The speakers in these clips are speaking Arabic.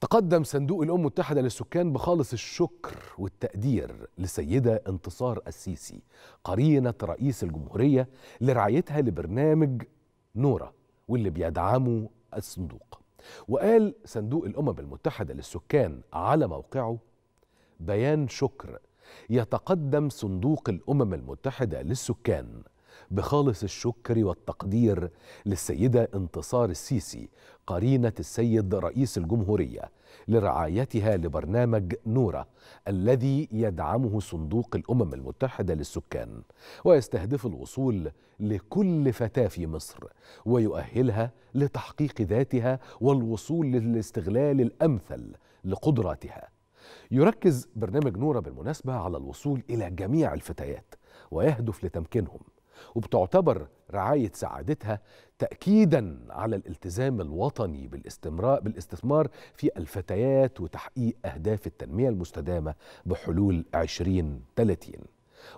تقدم صندوق الأمم المتحدة للسكان بخالص الشكر والتقدير لسيدة انتصار السيسي قرينة رئيس الجمهورية لرعايتها لبرنامج نورة واللي بيدعمه الصندوق وقال صندوق الأمم المتحدة للسكان على موقعه بيان شكر يتقدم صندوق الأمم المتحدة للسكان بخالص الشكر والتقدير للسيدة انتصار السيسي قرينة السيد رئيس الجمهورية لرعايتها لبرنامج نورة الذي يدعمه صندوق الأمم المتحدة للسكان ويستهدف الوصول لكل فتاة في مصر ويؤهلها لتحقيق ذاتها والوصول للاستغلال الأمثل لقدراتها يركز برنامج نورة بالمناسبة على الوصول إلى جميع الفتيات ويهدف لتمكينهم وبتعتبر رعاية سعادتها تأكيدا على الالتزام الوطني بالاستمرار بالاستثمار في الفتيات وتحقيق أهداف التنمية المستدامة بحلول 2030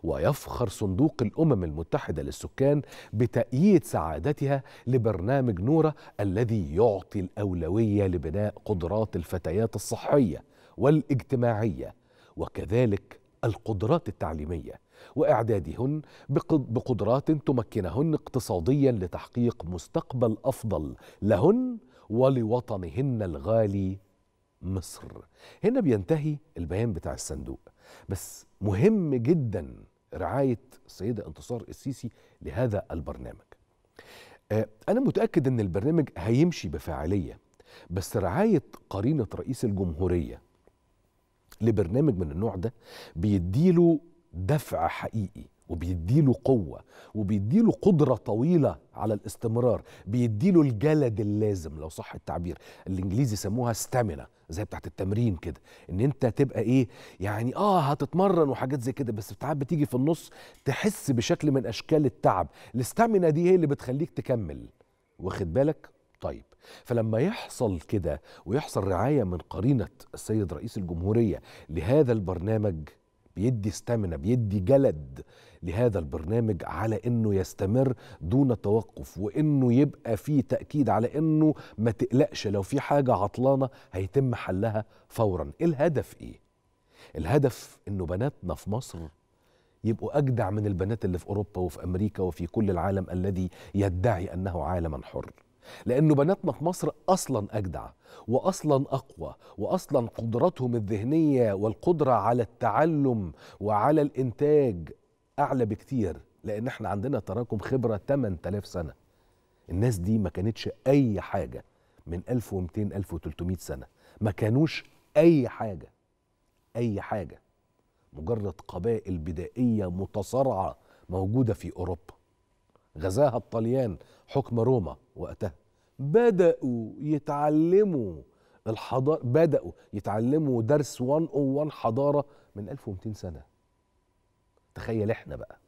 ويفخر صندوق الأمم المتحدة للسكان بتأييد سعادتها لبرنامج نورة الذي يعطي الأولوية لبناء قدرات الفتيات الصحية والاجتماعية وكذلك القدرات التعليميه واعدادهن بقدرات تمكنهن اقتصاديا لتحقيق مستقبل افضل لهن ولوطنهن الغالي مصر هنا بينتهي البيان بتاع الصندوق بس مهم جدا رعايه السيده انتصار السيسي لهذا البرنامج آه، انا متاكد ان البرنامج هيمشي بفاعليه بس رعايه قرينه رئيس الجمهوريه لبرنامج من النوع ده بيديله دفع حقيقي وبيديله قوة وبيديله قدرة طويلة على الاستمرار بيديله الجلد اللازم لو صح التعبير الانجليزي يسموها ستامينا زي بتاعت التمرين كده ان انت تبقى ايه يعني اه هتتمرن وحاجات زي كده بس ساعات بتيجي في النص تحس بشكل من اشكال التعب الاستامينا دي هي اللي بتخليك تكمل واخد بالك طيب فلما يحصل كده ويحصل رعاية من قرينة السيد رئيس الجمهورية لهذا البرنامج بيدي استامنا بيدي جلد لهذا البرنامج على انه يستمر دون توقف وانه يبقى فيه تاكيد على انه ما تقلقش لو في حاجه عطلانه هيتم حلها فورا الهدف ايه الهدف انه بناتنا في مصر يبقوا اجدع من البنات اللي في اوروبا وفي امريكا وفي كل العالم الذي يدعي انه عالما حر لأنه بناتنا في مصر أصلا أجدع وأصلا أقوى وأصلا قدراتهم الذهنية والقدرة على التعلم وعلى الإنتاج أعلى بكتير لأن احنا عندنا تراكم خبرة 8000 سنة الناس دي ما كانتش أي حاجة من 1200 1300 سنة ما كانوش أي حاجة أي حاجة مجرد قبائل بدائية متصارعة موجودة في أوروبا غزاها الطليان حكم روما وقتها بدأوا يتعلموا الحضارة بدأوا يتعلموا درس 101 حضارة من 1200 سنة تخيل احنا بقى